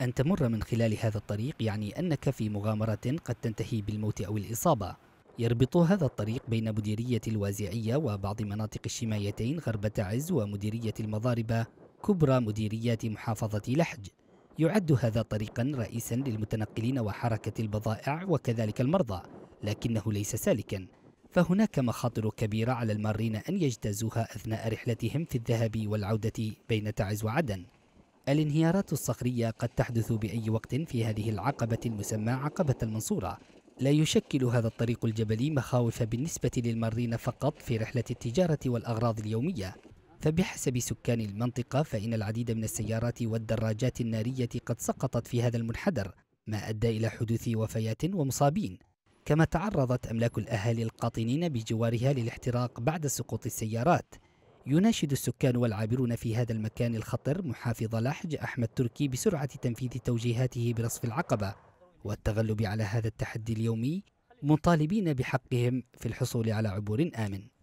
أن تمر من خلال هذا الطريق يعني أنك في مغامرة قد تنتهي بالموت أو الإصابة يربط هذا الطريق بين مديرية الوازعية وبعض مناطق الشمايتين غرب تعز ومديرية المضاربة كبرى مديريات محافظة لحج يعد هذا طريقا رئيسا للمتنقلين وحركة البضائع وكذلك المرضى لكنه ليس سالكا فهناك مخاطر كبيرة على المارين أن يجتازوها أثناء رحلتهم في الذهاب والعودة بين تعز وعدن الانهيارات الصخرية قد تحدث بأي وقت في هذه العقبة المسمى عقبة المنصورة لا يشكل هذا الطريق الجبلي مخاوف بالنسبة للمارين فقط في رحلة التجارة والأغراض اليومية فبحسب سكان المنطقة فإن العديد من السيارات والدراجات النارية قد سقطت في هذا المنحدر ما أدى إلى حدوث وفيات ومصابين كما تعرضت أملاك الأهالي القاطنين بجوارها للاحتراق بعد سقوط السيارات يناشد السكان والعابرون في هذا المكان الخطر محافظ لحج أحمد تركي بسرعة تنفيذ توجيهاته برصف العقبة والتغلب على هذا التحدي اليومي مطالبين بحقهم في الحصول على عبور آمن